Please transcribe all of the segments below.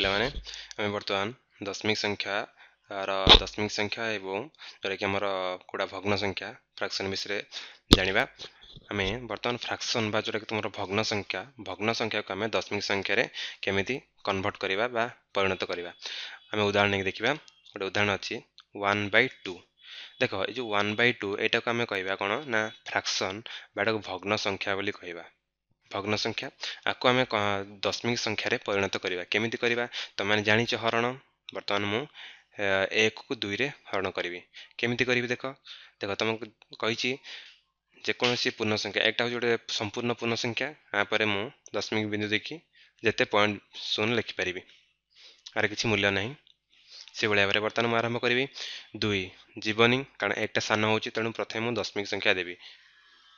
ପିଲାମାନେ ଆମେ ବର୍ତ୍ତମାନ ଦଶମିକ ସଂଖ୍ୟା ର ଦଶମିକ ସଂଖ୍ୟା ଏବଂ ଯେଉଁଟାକି ଆମର କେଉଁଟା ଭଗ୍ନ ସଂଖ୍ୟା ଫ୍ରାକ୍ସନ୍ ବିଷୟରେ ଜାଣିବା ଆମେ ବର୍ତ୍ତମାନ ଫ୍ରାକ୍ସନ୍ ବା ଯେଉଁଟାକି ତୁମର ଭଗ୍ନ ସଂଖ୍ୟା ଭଗ୍ନ ସଂଖ୍ୟାକୁ ଆମେ ଦଶମିକ ସଂଖ୍ୟାରେ କେମିତି କନଭର୍ଟ କରିବା ବା ପରିଣତ କରିବା ଆମେ ଉଦାହରଣ ନେଇକି ଦେଖିବା ଗୋଟେ ଉଦାହରଣ ଅଛି ୱାନ୍ ବାଇ ଟୁ ଦେଖ ଏ ଯେଉଁ ୱାନ୍ ବାଇ ଟୁ ଏଇଟାକୁ ଆମେ କହିବା କ'ଣ ନା ଫ୍ରାକ୍ସନ୍ ବା ଏଟାକୁ ଭଗ୍ନ ସଂଖ୍ୟା ବୋଲି କହିବା ଭଗ୍ନ ସଂଖ୍ୟା ଆକୁ ଆମେ ଦଶମିକ ସଂଖ୍ୟାରେ ପରିଣତ କରିବା କେମିତି କରିବା ତୁମେମାନେ ଜାଣିଛ ହରଣ ବର୍ତ୍ତମାନ ମୁଁ ଏକକୁ ଦୁଇରେ ହରଣ କରିବି କେମିତି କରିବି ଦେଖ ଦେଖ ତୁମକୁ କହିଛି ଯେକୌଣସି ପୂର୍ଣ୍ଣ ସଂଖ୍ୟା ଏଇଟା ହେଉଛି ଗୋଟେ ସମ୍ପୂର୍ଣ୍ଣ ପୂର୍ଣ୍ଣ ସଂଖ୍ୟା ୟା ପରେ ମୁଁ ଦଶମିକ ବିନ୍ଦୁ ଦେଇକି ଯେତେ ପଏଣ୍ଟ ଶୂନ ଲେଖିପାରିବି ଆର କିଛି ମୂଲ୍ୟ ନାହିଁ ସେଭଳି ଭାବରେ ବର୍ତ୍ତମାନ ମୁଁ ଆରମ୍ଭ କରିବି ଦୁଇ ଜୀବନୀ କାରଣ ଏକଟା ସାନ ହେଉଛି ତେଣୁ ପ୍ରଥମେ ମୁଁ ଦଶମିକ ସଂଖ୍ୟା ଦେବି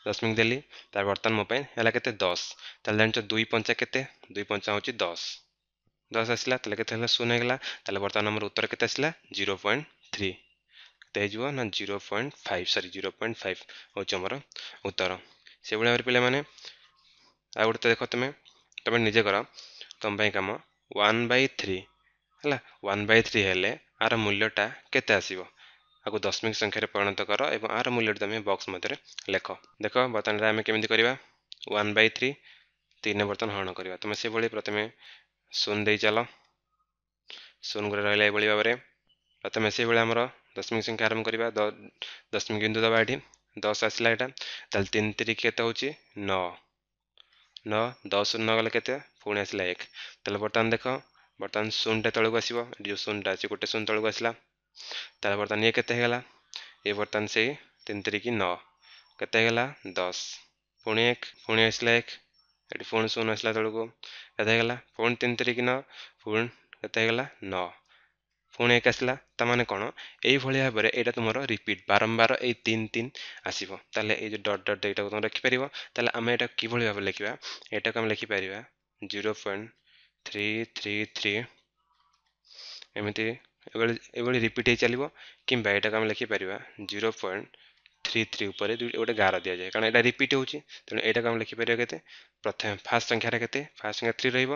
ଦଶମିକ ଦେଲି ତାର ବର୍ତ୍ତମାନ ମୋ ପାଇଁ ହେଲା କେତେ ଦଶ ତାହେଲେ ଜାଣିଛ ଦୁଇ ପଞ୍ଚା କେତେ ଦୁଇ ପଞ୍ଚା ହେଉଛି ଦଶ ଦଶ ଆସିଲା ତାହେଲେ କେତେ ହେଲା ଶୂନ ହେଇଗଲା ତାହେଲେ ବର୍ତ୍ତମାନ ଆମର ଉତ୍ତର କେତେ ଆସିଲା ଜିରୋ ପଏଣ୍ଟ ଥ୍ରୀ କେତେ ହେଇଯିବ ନା zero point five sorry zero point five ହେଉଛି ଆମର ଉତ୍ତର ସେଭଳି ଭାବରେ ପିଲାମାନେ ଆଉ ଗୋଟେ ଦେଖ ତୁମେ ତୁମେ ନିଜେ କର ତୁମ ପାଇଁ କାମ ୱାନ୍ ବାଇ ଥ୍ରୀ ହେଲା ୱାନ୍ ବାଇ ଥ୍ରୀ ହେଲେ ଆର ମୂଲ୍ୟଟା କେତେ ଆସିବ ଆକୁ ଦଶମିକ ସଂଖ୍ୟାରେ ପରିଣତ କର ଏବଂ ଆର ମୂଲ୍ୟଟି ତୁମେ ବକ୍ସ ମଧ୍ୟରେ ଲେଖ ଦେଖ ବର୍ତ୍ତମାନ ଆମେ କେମିତି କରିବା ୱାନ୍ ବାଇ ଥ୍ରୀ ତିନି ବର୍ତ୍ତମାନ ହରଣ କରିବା ତୁମେ ସେଭଳି ପ୍ରଥମେ ଶୂନ ଦେଇଚାଲ ଶୂନ ଗୁଡ଼େ ରହିଲା ଏଭଳି ଭାବରେ ପ୍ରଥମେ ସେଇଭଳି ଆମର ଦଶମିକ ସଂଖ୍ୟା ଆରମ୍ଭ କରିବା ଦଶମିକ ବିନ୍ଦୁ ଦେବା ଏଠି ଦଶ ଆସିଲା ଏଇଟା ତାହେଲେ ତିନି ତିରିକ କେତେ ହେଉଛି ନଅ ନଅ ଦଶ ନ ଗଲେ କେତେ ପୁଣି ଆସିଲା ଏକ ତାହେଲେ ବର୍ତ୍ତମାନ ଦେଖ ବର୍ତ୍ତମାନ ଶୂନଟେ ତଳକୁ ଆସିବ ଏଠି ଯେଉଁ ଶୂନଟା ଅଛି ଗୋଟେ ଶୂନ ତଳକୁ ଆସିଲା তাহলে বর্তমান ইয়ে ये बर्तमान से तीन तीरिक नौ केतेगला दस पुणी एक पुणी आसला एक ये पुणी शून आसला तौक केतेगला पुणी तीन तीरिक नौ पुणी केतेगला नौ पुणी एक आसला ताने कौन यही भाव में यहाँ तुम रिपीट बारंबार ये तीन तीन आसो ताले ये डट डट ये तुम रखिपर ताले आम यहाँ किभली भाव लिखा यहाँ आम लिखिपर zero point three three three एमती এভাবে এভাবে রিপিট হয়ে চলিব কিংবা এটাকে আমি লিখিপারিবা জিরো পয়েন্ট থ্রি থ্রি উপরে গোটে গার দিয়াযাଏ কারণ এটা রিপিট হচ্ছে তেমন এটাকে আমি লিখিপারিবা কেতে প্রথমে ফার্স্ট সংখ্যাটা কেতে ফার্স্ট সংখ্যা থ্রি রহব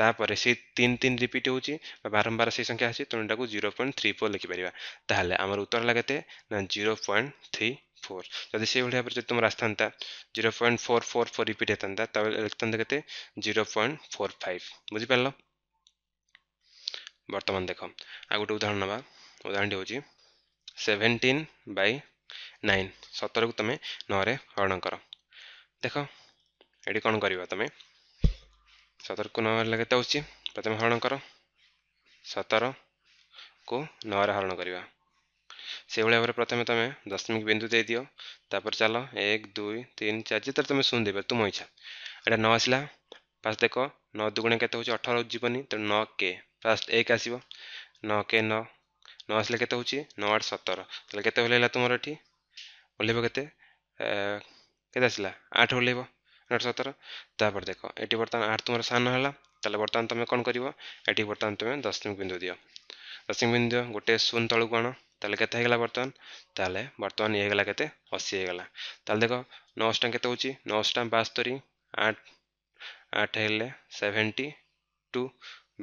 তাপরে সেই তিন তিন রিপিট হচ্ছে বা বারম্বার সেই সংখ্যা আসছে তেমন এটাকে জিরো পয়েন্ট থ্রি ফোর লিখিপারিবা তাহলে আমার উত্তর হল কেতে না জিরো পয়েন্ট থ্রি ফোর যদি সেইভাবে ভাবে যদি তোমার আসতা zero point four four four repeat হইতা তাহলে লিখতা কেতে জিরো পয়েন্ট ফোর ফাইভ বুঝিপারল বর্তমান দেখ আর গোটে উদাহরণ নেবা উদাহরণটি হচ্ছে সেভেন্টিন বাই নাইন সতরকু তুমি নরে হরণ কর দেখ এটি কম করবা তুমি সতরকু নহলে কেতে হচ্ছে প্রথমে হরণ কর সতরকু নরে হরণ করা সেইভাবে ভাবে প্রথমে তুমি দশমিক বিন্দু দিয়ে দিও তারপর চাল এক দুই তিন চার যেতে তুমি শূন্য দেবে তুম ইচ্ছা এটা ন আসলা পাঁচ দেখ ন দুগুণে কেতে হচ্ছে অঠর জীবনী তেমন ন কে ଫାଷ୍ଟ ଏକ ଆସିବ ନଅ କେ ନଅ ନଅ ଆସିଲେ କେତେ ହେଉଛି ନଅ ଆଠ ସତର ତାହେଲେ କେତେ ଓହ୍ଲାଇଲା ହେଲା ତୁମର ଏଠି ଓହ୍ଲାଇବ କେତେ କେତେ ଆସିଲା ଆଠ ଓହ୍ଲାଇବ ଆଠ ସତର ତାପରେ ଦେଖ ଏଠି ବର୍ତ୍ତମାନ ଆଠ ତୁମର ସାନ ହେଲା ତାହେଲେ ବର୍ତ୍ତମାନ ତୁମେ କ'ଣ କରିବ ଏଠି ବର୍ତ୍ତମାନ ତୁମେ ଦଶମିକ ବିନ୍ଦୁ ଦିଅ ଦଶମିକ ବିନ୍ଦୁ ଦିଅ ଗୋଟେ ଶୂନ ତଳକୁ ଆଣ ତାହେଲେ କେତେ ହେଇଗଲା ବର୍ତ୍ତମାନ ତାହେଲେ ବର୍ତ୍ତମାନ ଇଏ ହେଇଗଲା କେତେ ଅଶୀ ହେଇଗଲା ତାହେଲେ ଦେଖ ନଅଶହ ଟଙ୍କା କେତେ ହେଉଛି ନଅଶହ ଟଙ୍କା ଆଠ ଆଠ ହେଲେ ସେଭେଣ୍ଟି ଟୁ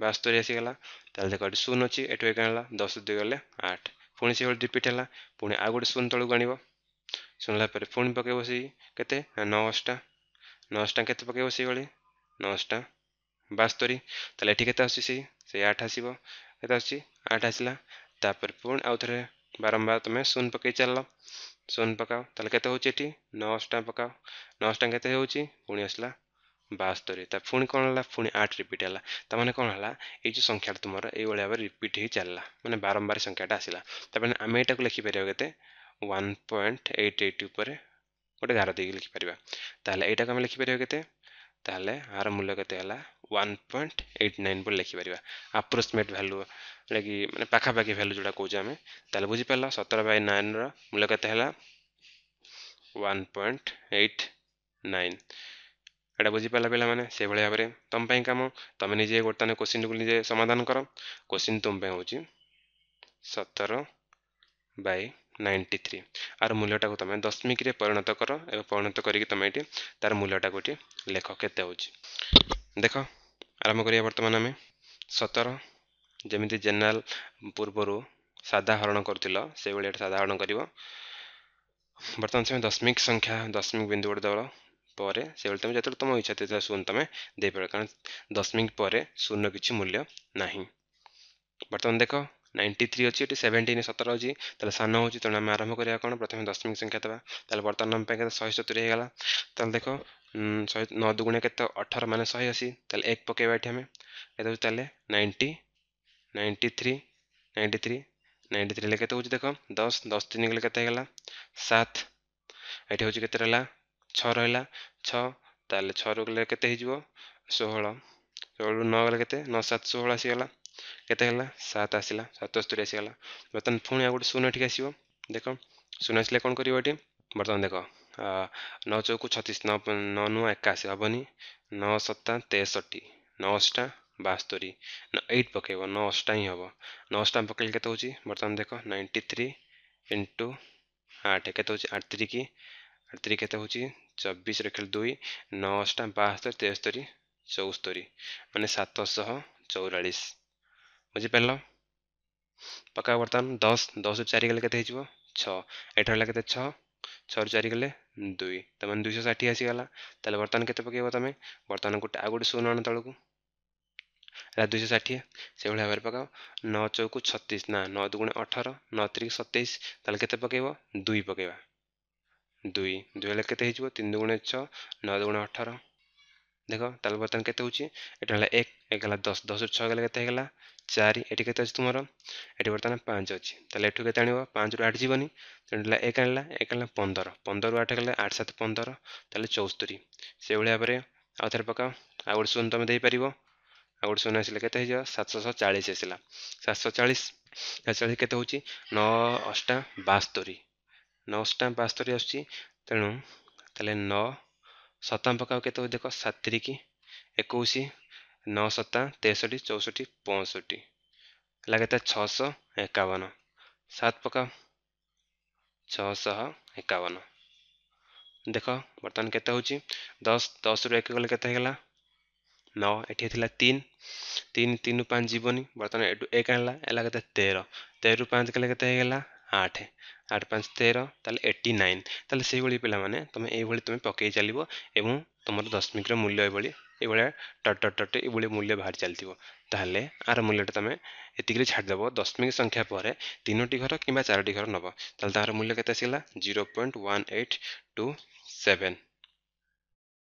ବାସ୍ତରୀ ଆସିଗଲା ତାହେଲେ ଦେଖ ଏଠି ଶୂନ ଅଛି ଏଠୁ ଏକ ଆଣିଲା ଦଶ ଦୁଇ ଗଲେ ଆଠ ପୁଣି ସେଭଳି ରିପିଟ୍ ହେଲା ପୁଣି ଆଉ ଗୋଟେ ଶୂନ ତଳକୁ ଆଣିବ ଶୁଣିଲା ପରେ ପୁଣି ପକାଇବ ସେଇ କେତେ ନଅ ଅଷ୍ଟା ନଅ ଅଷ୍ଟା କେତେ ପକାଇବ ସେଇଭଳି ନଅ ଅଷ୍ଟା ବାସ୍ତରୀ ତାହେଲେ ଏଠି କେତେ ଆସୁଛି ସେଇ ସେଇ ଆଠ ଆସିବ କେତେ ଆସୁଛି ଆଠ ଆସିଲା ତାପରେ ପୁଣି ଆଉ ଥରେ ବାରମ୍ବାର ତୁମେ ଶୂନ ପକାଇ ଚାଲିଲ ଶୂନ ପକାଅ ତାହେଲେ କେତେ ହେଉଛି ଏଠି ନଅ ଅଷ୍ଟା ପକାଅ ନଅ ଅଷ୍ଟା କେତେ ହେଉଛି ପୁଣି ଆସିଲା ବାସ୍ତରୀ ତା ପୁଣି କ'ଣ ହେଲା ପୁଣି ଆଠ ରିପିଟ୍ ହେଲା ତା'ମାନେ କ'ଣ ହେଲା ଏଇ ଯେଉଁ ସଂଖ୍ୟାଟା ତୁମର ଏଇଭଳି ଭାବରେ ରିପିଟ୍ ହେଇ ଚାଲିଲା ମାନେ ବାରମ୍ବାର ସଂଖ୍ୟାଟା ଆସିଲା ତା'ମାନେ ଆମେ ଏଇଟାକୁ ଲେଖିପାରିବା କେତେ ୱାନ୍ ପଏଣ୍ଟ ଏଇଟ୍ ଏଇଟ୍ ଉପରେ ଗୋଟେ ଗାର ଦେଇକି ଲେଖିପାରିବା ତାହେଲେ ଏଇଟାକୁ ଆମେ ଲେଖିପାରିବା କେତେ ତାହେଲେ ଆର ମୂଲ୍ୟ କେତେ ହେଲା ୱାନ୍ ପଏଣ୍ଟ ଏଇଟ୍ ନାଇନ୍ ବୋଲି ଲେଖିପାରିବା ଆପ୍ରୋକ୍ସିମେଟ୍ ଭ୍ୟାଲୁ ଯେଉଁଟାକି ମାନେ ପାଖାପାଖି ଭ୍ୟାଲୁ ଯେଉଁଟା କହୁଛେ ଆମେ ତାହେଲେ ବୁଝିପାରିଲ ସତର ବାଇ ନାଇନ୍ର ମୂଲ୍ୟ କେତେ ହେଲା ୱାନ୍ ପଏଣ୍ଟ ଏଇଟ୍ ନାଇନ୍ ଏଇଟା ବୁଝିପାରିଲା ପିଲାମାନେ ସେଭଳି ଭାବରେ ତୁମ ପାଇଁ କାମ ତୁମେ ନିଜେ ବର୍ତ୍ତମାନ କୋଶ୍ଚିନ୍କୁ ନିଜେ ସମାଧାନ କର କୋଶ୍ଚିନ୍ ତୁମ ପାଇଁ ହେଉଛି ସତର ବାଇ ନାଇଣ୍ଟି ଥ୍ରୀ ଆର ମୂଲ୍ୟଟାକୁ ତୁମେ ଦଶମିକରେ ପରିଣତ କର ଏବଂ ପରିଣତ କରିକି ତୁମେ ଏଠି ତାର ମୂଲ୍ୟଟାକୁ ଏଠି ଲେଖ କେତେ ହେଉଛି ଦେଖ ଆରମ୍ଭ କରିବା ବର୍ତ୍ତମାନ ଆମେ ସତର ଯେମିତି ଜେନେରାଲ ପୂର୍ବରୁ ସାଧାରଣ କରୁଥିଲ ସେଇଭଳି ଏଠି ସାଧାରଣ କରିବ ବର୍ତ୍ତମାନ ସେ ଦଶମିକ ସଂଖ୍ୟା ଦଶମିକ ବିନ୍ଦୁ ଗୋଟେ ଦେବ पर से तुम जो तुम इच्छा थे शून्य तुम देपर कारण दशमिक पर शून्य किसी मूल्य ना बर्तमान देख नाइंटी थ्री अच्छी सेवेन्टीन सतर अच्छी तेल सान हो तेनाली आम आरंभ कराया कौन प्रथम दशमिक संख्या देखा बर्तमान आम शहे सतुरी होगा तो देख शह नौ दुगुणा के अठर मान शहे अशी तेल एक पकड़े आम ninety ninety three ninety three ninety three के देख दस दस तीन गले के सात ये हूँ के ଛଅ ରହିଲା ଛଅ ତାହେଲେ ଛଅରୁ ଗଲେ କେତେ ହେଇଯିବ ଷୋହଳ ଷୋହଳରୁ ନଅ ଗଲେ କେତେ ନଅ ସାତ ଷୋହଳ ଆସିଗଲା କେତେ ହେଲା ସାତ ଆସିଲା ସାତସ୍ତରୀ ଆସିଗଲା ବର୍ତ୍ତମାନ ପୁଣି ଆଉ ଗୋଟେ ଶୂନ ଏଠିକି ଆସିବ ଦେଖ ଶୂନ ଆସିଲେ କ'ଣ କରିବ ଏଠି ବର୍ତ୍ତମାନ ଦେଖ ନଅ ଚଉକୁ ଛତିଶ ନଅ ନଅ ନୂଆ ଏକାଅଶୀ ହେବନି ନଅ ସତା ତେଷଠି ନଅ ଅଷ୍ଟା ବାସ୍ତରୀ ଏଇଟ୍ ପକାଇବ ନଅ ଅଷ୍ଟା ହିଁ ହେବ ନଅ ଅଷ୍ଟା ପକାଇଲେ କେତେ ହେଉଛି ବର୍ତ୍ତମାନ ଦେଖ ନାଇଣ୍ଟି ଥ୍ରୀ ଇଣ୍ଟୁ ଆଠ କେତେ ହେଉଛି ଆଠ ତିରିକି ଆଠ ତିରି କେତେ ହେଉଛି ଚବିଶ ରଖିଲେ ଦୁଇ ନଅ ଅଷ୍ଟା ବାସ୍ତରି ତେସ୍ତରୀ ଚଉସ୍ତରୀ ମାନେ ସାତଶହ ଚଉରାଳିଶ ବୁଝିପାରିଲ ପକାଅ ବର୍ତ୍ତମାନ ଦଶ ଦଶରୁ ଚାରି ଗଲେ କେତେ ହେଇଯିବ ଛଅ ଏଠି ରହିଲା କେତେ ଛଅ ଛଅରୁ ଚାରି ଗଲେ ଦୁଇ ତାମାନେ ଦୁଇଶହ ଷାଠିଏ ଆସିଗଲା ତାହେଲେ ବର୍ତ୍ତମାନ କେତେ ପକାଇବ ତୁମେ ବର୍ତ୍ତମାନ ଗୋଟେ ଆଉ ଗୋଟେ ଶୂନ ଆଣ ତଳକୁ ହେଲା ଦୁଇଶହ ଷାଠିଏ ସେଭଳି ଭାବରେ ପକାଅ ନଅ ଚଉକୁ ଛତିଶ ନା ନଅ ଦୁଗୁଣେ ଅଠର ନଅ ତିରିକି ସତେଇଶ ତାହେଲେ କେତେ ପକାଇବ ଦୁଇ ପକାଇବା ଦୁଇ ଦୁଇ ହେଲେ କେତେ ହେଇଯିବ ତିନି ଦୁଇ ଗୁଣ ଛଅ ନଅ ଦୁଇଗୁଣ ଅଠର ଦେଖ ତାହେଲେ ବର୍ତ୍ତମାନ କେତେ ହେଉଛି ଏଇଟା ହେଲା ଏକ ଏକ ହେଲା ଦଶ ଦଶରୁ ଛଅ ହେଲେ କେତେ ହେଇଗଲା ଚାରି ଏଠି କେତେ ଅଛି ତୁମର ଏଠି ବର୍ତ୍ତମାନ ପାଞ୍ଚ ଅଛି ତାହେଲେ ଏଠୁ କେତେ ଆଣିବ ପାଞ୍ଚରୁ ଆଠ ଯିବନି ତେଣୁ ହେଲା ଏକ ଆଣିଲା ଏକ ଆଣିଲା ପନ୍ଦର ପନ୍ଦରରୁ ଆଠ ହେଲେ ଆଠ ସାତ ପନ୍ଦର ତାହେଲେ ଚଉସ୍ତରୀ ସେଇଭଳି ଭାବରେ ଆଉ ଥରେ ପକାଅ ଆଉ ଗୋଟେ ଶୂନ ତୁମେ ଦେଇପାରିବ ଆଉ ଗୋଟେ ଶୂନ ଆସିଲେ କେତେ ହେଇଯିବ ସାତଶହ ଚାଳିଶ ଆସିଲା ସାତଶହ ଚାଳିଶ ଚାଳିଶ କେତେ ହେଉଛି ନଅ ଅଷ୍ଟା ବାସ୍ତରୀ ନଅ ଷ୍ଟାମ୍ପ ବାସ୍ତରି ଆସୁଛି ତେଣୁ ତାହେଲେ ନଅ ସତାମ ପକାଉ କେତେ ହେଉଛି ଦେଖ ସତିରିକି ଏକୋଇଶ ନଅ ସତା ତେଷଠି ଚଉଷଠି ପଞ୍ଚଷଠି ହେଲା କେତେ ଛଅଶହ ଏକାବନ ସାତ ପକାଉ ଛଅଶହ ଏକାବନ ଦେଖ ବର୍ତ୍ତମାନ କେତେ ହେଉଛି ଦଶ ଦଶରୁ ଏକ ଗଲେ କେତେ ହେଇଗଲା ନଅ ଏଠି ଥିଲା ତିନି ତିନି ତିନିରୁ ପାଞ୍ଚ ଯିବନି ବର୍ତ୍ତମାନ ଏଠୁ ଏକ ଆଣିଲା ହେଲା କେତେ ତେର ତେରରୁ ପାଞ୍ଚ କଲେ କେତେ ହେଇଗଲା আଠ ଆଠ ପାଞ୍ଚ ତେର ତାହେଲେ ଏଟି ନାଇନ୍ ତାହେଲେ ସେଇଭଳି ପିଲାମାନେ ତୁମେ ଏଇଭଳି ତୁମେ ପକାଇ ଚାଲିବ ଏବଂ ତୁମର ଦଶମିକର ମୂଲ୍ୟ ଏଭଳି ଏଇଭଳିଆ ଟଟ୍ ଟଟ୍ ଟଟ୍ ଏଇଭଳି ମୂଲ୍ୟ ବାହାରି ଚାଲିଥିବ ତାହେଲେ ଆର ମୂଲ୍ୟଟା ତୁମେ ଏତିକିରେ ଛାଡ଼ିଦେବ ଦଶମିକ ସଂଖ୍ୟା ପରେ ତିନୋଟି ଘର କିମ୍ବା ଚାରୋଟି ଘର ନେବ ତାହେଲେ ତାହାର ମୂଲ୍ୟ କେତେ ଆସିଗଲା zero point one eight two seven